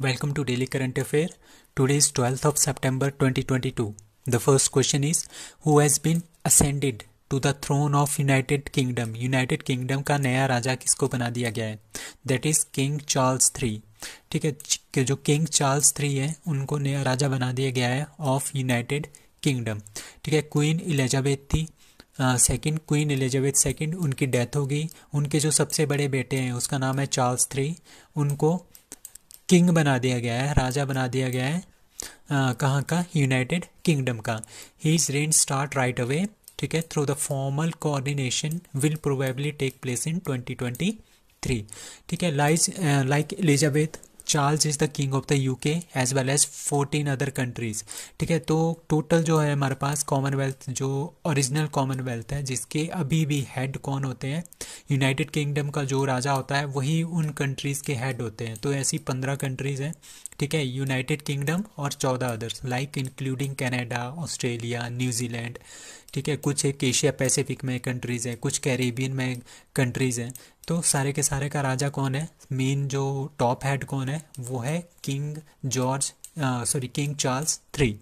welcome to Daily Current Affair. Today is 12th of September 2022. The first question is Who has been ascended to the throne of United Kingdom? United Kingdom का नया राजा किसको बना दिया गया है that is king Charles three ठीक है कि जो किंग चार्ल्स थ्री है उनको नया राजा बना दिया गया है ऑफ यूनाइटेड किंगडम ठीक है क्वीन एलिजाबेथ थी सेकंड क्वीन एलिजाबेथ सेकंड उनकी डेथ हो गई उनके जो सबसे बड़े बेटे हैं उसका नाम है चार्ल्स थ्री उनको किंग बना दिया गया है राजा बना दिया गया है कहाँ का यूनाइटेड किंगडम का his reign start right away ठीक है through the formal coordination will probably take place in twenty twenty three ठीक है lies like Elizabeth Charles is the king of the UK as well as fourteen other countries ठीक है तो total जो है हमारे पास कॉमनवेल्थ जो ओरिजिनल कॉमनवेल्थ है जिसके अभी भी हेड कौन होते हैं यूनाइटेड किंगडम का जो राजा होता है वही उन कंट्रीज़ के हेड होते हैं तो ऐसी पंद्रह कंट्रीज़ हैं ठीक है यूनाइटेड किंगडम और चौदह others like including Canada Australia New Zealand ठीक है कुछ एक एशिया पैसिफिक में कंट्रीज़ हैं कुछ कैरेबियन में कंट्रीज़ हैं तो सारे के सारे का राजा कौन है मेन जो टॉप हेड कौन है वो है king George sorry king Charles three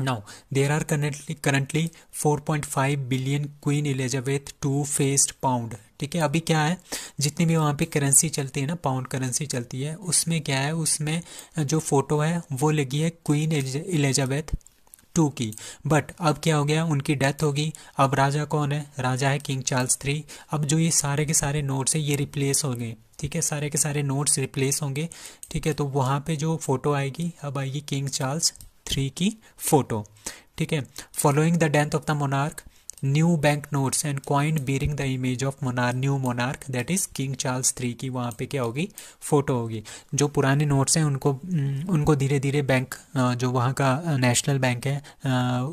Now, there are currently currently 4.5 billion queen elizabeth two faced pound ठीक है अभी क्या है जितनी भी वहाँ पे करेंसी चलती है ना पाउंड करेंसी चलती है उसमें क्या है उसमें जो फ़ोटो है वो लगी है क्वीन एलिजाबेथ टू की बट अब क्या हो गया उनकी डेथ होगी अब राजा कौन है राजा है किंग चार्ल्स थ्री अब जो ये सारे के सारे नोट्स है ये रिप्लेस हो गए ठीक है सारे के सारे नोट्स रिप्लेस होंगे ठीक है तो वहाँ पर जो फ़ोटो आएगी अब आएगी किंग चार्ल्स थ्री की फ़ोटो ठीक है following the death of the monarch new bank notes and coin bearing the image of monarch new monarch that is king Charles three की वहाँ पे क्या होगी फ़ोटो होगी जो पुराने नोट्स हैं उनको उनको धीरे धीरे बैंक जो वहाँ का नेशनल बैंक है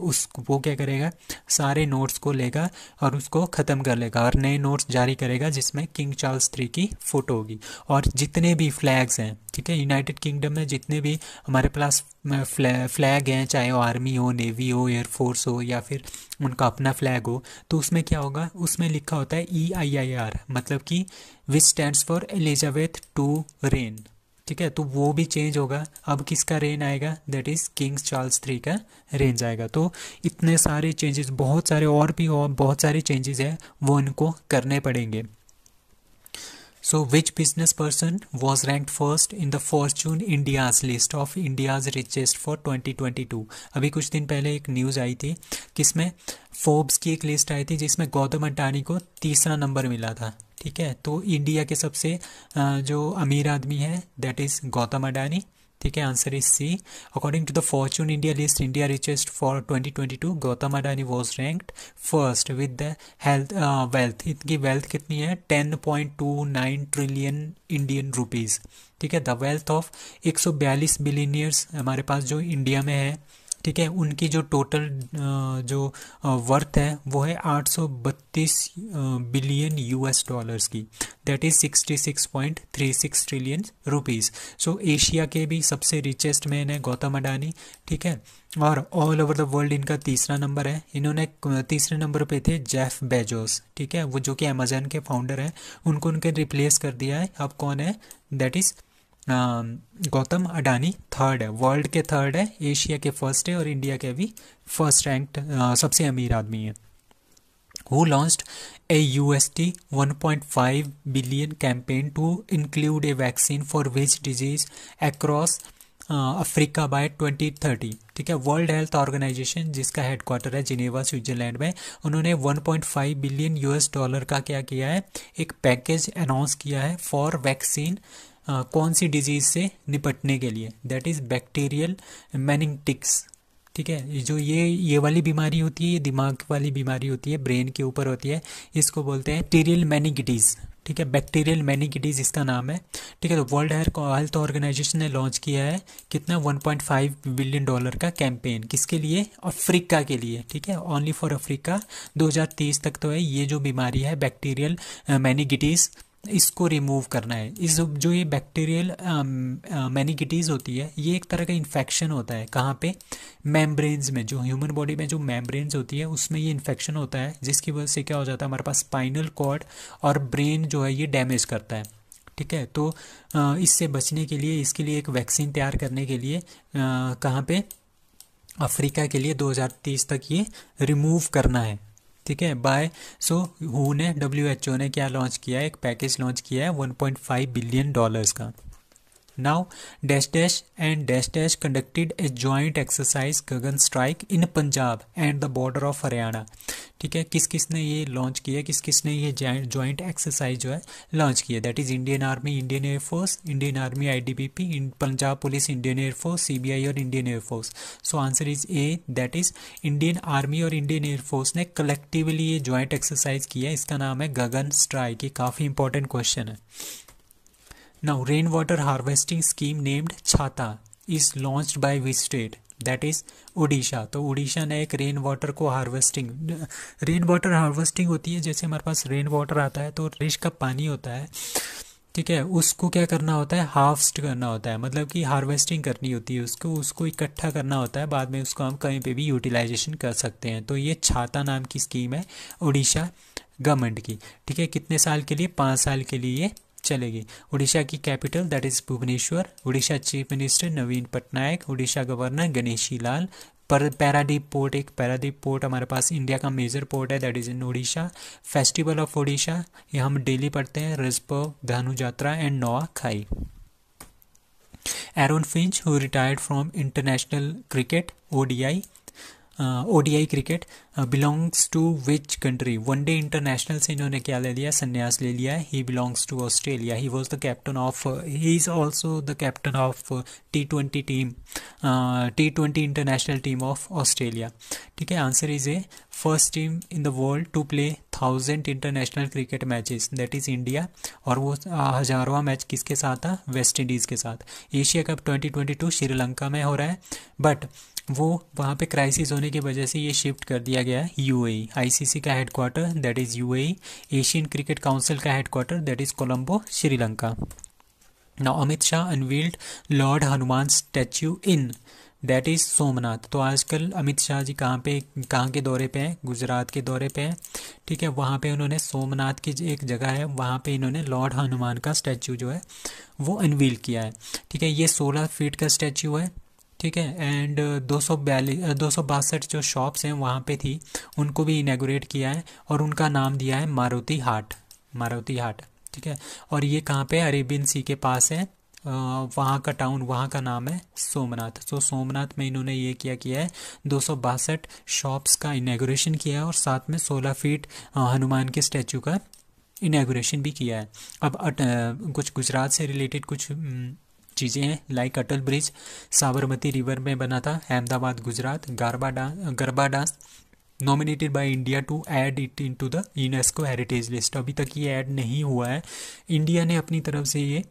उसको वो क्या करेगा सारे नोट्स को लेगा और उसको ख़त्म कर लेगा और नए नोट्स जारी करेगा जिसमें किंग चार्ल्स थ्री की फ़ोटो होगी और जितने भी फ्लैग्स हैं ठीक है यूनाइटेड किंगडम में जितने भी हमारे पास फ्लैग हैं चाहे वो आर्मी हो नेवी हो एयरफोर्स हो या फिर उनका अपना फ्लैग टैग हो तो उसमें क्या होगा उसमें लिखा होता है ई आई आई आर मतलब कि which stand for Elizabeth two reign ठीक है तो वो भी चेंज होगा अब किसका रेन आएगा that is kings Charles three का रेंज आएगा तो इतने सारे चेंजेस बहुत सारे और भी और बहुत सारे चेंजेस हैं वो इनको करने पड़ेंगे So, which business person was ranked first in the Fortune India's list of India's richest for 2022? अभी कुछ दिन पहले एक न्यूज़ आई थी किसमें फोर्ब्स की एक लिस्ट आई थी जिसमें गौतम अटानी को तीसरा नंबर मिला था ठीक है तो इंडिया के सबसे जो अमीर आदमी है दैट इज़ गौतम अडानी ठीक है answer is C according to the Fortune India list India richest for 2022 Gautam Adani was ranked first with the health wealth इनकी वेल्थ कितनी है 10.29 ट्रिलियन इंडियन रुपीज़ ठीक है द वेल्थ ऑफ 142 सौ बिलीनियर्स हमारे पास जो इंडिया में है ठीक है उनकी जो टोटल जो वर्थ है वो है बत्तीस बिलियन यूएस डॉलर्स की that is 66.36 trillion rupees so Asia के भी सबसे रिचेस्ट मैन है गौतम अडानी ठीक है और ऑल ओवर द वर्ल्ड इनका तीसरा नंबर है इन्होंने तीसरे नंबर पे थे जेफ बेजोस ठीक है वो जो कि अमेजन के फाउंडर हैं उनको उनके रिप्लेस कर दिया है अब कौन है that is Um, Gautam Adani third है वर्ल्ड के थर्ड है एशिया के फर्स्ट है और इंडिया के भी फर्स्ट रैंक्ड uh, सबसे अमीर आदमी है S T one point five billion campaign to include a vaccine for which disease across Africa by twenty thirty ठीक है वर्ल्ड हेल्थ ऑर्गेनाइजेशन जिसका हेडक्वार्टर है जिनेवा स्विट्जरलैंड में उन्होंने 1.5 बिलियन यूएस डॉलर का क्या किया है एक पैकेज अनाउंस किया है फॉर वैक्सीन कौन सी डिजीज़ से निपटने के लिए दैट इज़ बैक्टीरियल मैनिंगटिक्स ठीक है जो ये ये वाली बीमारी होती है ये दिमाग वाली बीमारी होती है ब्रेन के ऊपर होती है इसको बोलते हैं टीरियल मैनिगिटीज़ ठीक है बैक्टीरियल मैनिगिटीज़ इसका नाम है ठीक है तो वर्ल्ड हेल्थ ऑर्गेनाइजेशन ने लॉन्च किया है कितना 1.5 बिलियन डॉलर का कैंपेन किसके लिए अफ्रीका के लिए ठीक है ओनली फॉर अफ्रीका 2030 तक तो है ये जो बीमारी है बैक्टीरियल मैनिगिटीज़ इसको रिमूव करना है इस जो ये बैक्टीरियल मैनिकिटीज़ um, uh, होती है ये एक तरह का इन्फेक्शन होता है कहाँ पे मेम्ब्रेन्स में जो ह्यूमन बॉडी में जो मेम्ब्रेन्स होती है उसमें ये इन्फेक्शन होता है जिसकी वजह से क्या हो जाता है हमारे पास स्पाइनल कॉर्ड और ब्रेन जो है ये डैमेज करता है ठीक है तो uh, इससे बचने के लिए इसके लिए एक वैक्सीन तैयार करने के लिए uh, कहाँ पर अफ्रीका के लिए दो तक ये रिमूव करना है ठीक है बाय सो हु ने डब्ल्यू एच ओ ने क्या लॉन्च किया है एक पैकेज लॉन्च किया है 1.5 बिलियन डॉलर्स का Now, dash dash and dash dash conducted a joint exercise Gagan strike in Punjab and the border of Haryana. ठीक है किस किस ने ये लॉन्च किया किस किस ने ये जॉइंट एक्सरसाइज जो है लॉन्च किया that is Indian army Indian air force Indian army IDBP Punjab police Indian air force CBI और Indian air force so answer is A that is Indian army और इंडियन एयरफोर्स ने कलेक्टिवली ये ज्वाइंट एक्सरसाइज किया इसका नाम है गगन स्ट्राइक ये काफ़ी इंपॉर्टेंट क्वेश्चन है Now rainwater harvesting scheme named Chhata is launched by which state? That is Orissa तो उड़ीसा ने एक रेन वाटर को हार्वेस्टिंग रेन वाटर हार्वेस्टिंग होती है जैसे हमारे पास रेन वाटर आता है तो रिश का पानी होता है ठीक है उसको क्या करना होता है हार्वेस्ट करना होता है मतलब कि हार्वेस्टिंग करनी होती है उसको उसको इकट्ठा करना होता है बाद में उसको हम कहीं पे भी यूटिलाइजेशन कर सकते हैं तो ये छाता नाम की स्कीम है उड़ीसा गवर्नमेंट की ठीक है कितने साल के लिए पाँच साल के लिए चलेगी उड़ीसा की capital that is Bhubaneswar Orissa chief minister Naveen Patnaik Orissa governor Ganeshi Lal पर पैरादीप पोर्ट एक पैरादीप पोर्ट हमारे पास इंडिया का मेजर पोर्ट है that is in Orissa festival of Orissa ये हम डेली पढ़ते हैं रिस्प धानु यात्रा and Nuakhai Aaron Finch who retired from international cricket ODI ODI cricket belongs to which country one day international से इन्होंने क्या ले लिया संन्यास ले लिया he belongs to Australia he was the captain of he is also the captain of T twenty team T twenty international team of Australia ठीक है answer is A first team in the world to play thousand international cricket matches that is India और वो uh, हज़ारवा match किसके साथ था waste Indies के साथ Asia cup twenty twenty two Sri Lanka में हो रहा है बट वो वहाँ पे क्राइसिस होने की वजह से ये शिफ्ट कर दिया गया है यू आईसीसी e. का headquarter that is U Asian cricket council का headquarter that is Colombo Sri Lanka now Amit Shah unveiled lord Hanuman statue in that is Somnath तो आजकल अमित शाह जी कहाँ पे कहाँ के दौरे पे हैं गुजरात के दौरे पे हैं ठीक है वहाँ पे उन्होंने सोमनाथ की एक जगह है वहाँ पे इन्होंने लॉर्ड हनुमान का स्टैचू जो है वो अनवील किया है ठीक है ये सोलह फीट का स्टैचू है ठीक है एंड uh, दो सौ बयालीस uh, दो सौ बासठ जो शॉप्स हैं वहाँ पे थी उनको भी इनागोरेट किया है और उनका नाम दिया है मारुति हाट मारुति हाट ठीक है और ये कहाँ पे अरेबियन सी के पास है uh, वहाँ का टाउन वहाँ का नाम है सोमनाथ सो सोमनाथ में इन्होंने ये किया किया है दो शॉप्स का इनाग्रेशन किया है और साथ में 16 फीट हनुमान के स्टैचू का इनाग्रेशन भी किया है अब अट, कुछ गुजरात से रिलेटेड कुछ mm, चीज़ें हैं like Atal bridge Sabarmati river में बना था Ahmedabad Gujarat garba dance garba dance nominated by India to add it in to the UNESCO heritage list अभी तक ये ऐड नहीं हुआ है इंडिया ने अपनी तरफ से ये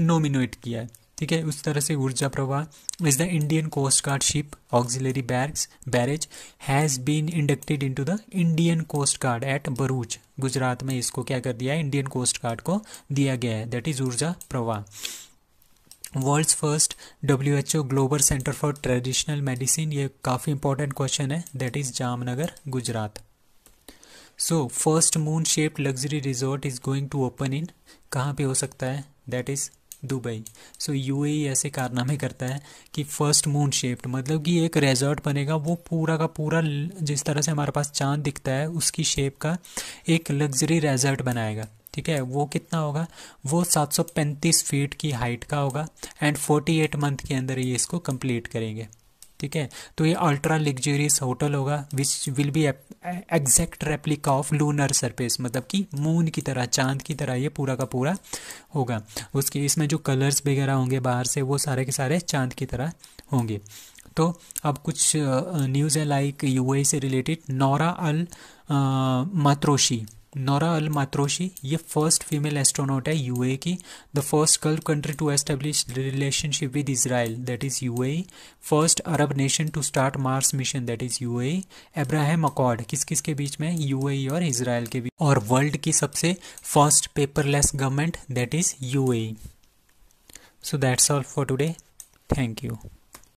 नॉमिनेट किया है ठीक है उस तरह से Urja Pravah is the Indian coast guard ship auxiliary bags barrage has been inducted into the Indian coast guard at Bharuch Gujarat में इसको क्या कर दिया है इंडियन कोस्ट गार्ड को दिया गया है that is Urja Pravah world's first W H O global centre for traditional medicine ये काफ़ी इंपॉर्टेंट क्वेश्चन है that is Jamnagar Gujarat so first moon shaped luxury resort is going to open in कहाँ पे हो सकता है that is Dubai so U e ऐसे कारनामे करता है कि फर्स्ट मून शेप्ड मतलब कि एक रेजॉर्ट बनेगा वो पूरा का पूरा जिस तरह से हमारे पास चांद दिखता है उसकी शेप का एक लग्जरी रेजॉर्ट बनाएगा ठीक है वो कितना होगा वो 735 फीट की हाइट का होगा एंड 48 मंथ के अंदर ये इसको कंप्लीट करेंगे ठीक है तो ये अल्ट्रा लग्जरियस होटल होगा which will be exact replica of lunar surface मतलब कि मून की तरह चांद की तरह ये पूरा का पूरा होगा उसके इसमें जो कलर्स वगैरह होंगे बाहर से वो सारे के सारे चांद की तरह होंगे तो अब कुछ न्यूज़ है लाइक यूएई e से related Noura Al Matroushi Nora Al Matroushi ये फर्स्ट फीमेल एस्ट्रोनॉट है यू की the first gulf country to establish relationship with Israel that is U first Arab nation to start Mars mission that is U Abraham accord किस किस के बीच में you और Israel के बीच और वर्ल्ड की सबसे first paperless government that is U so that's all for today thank you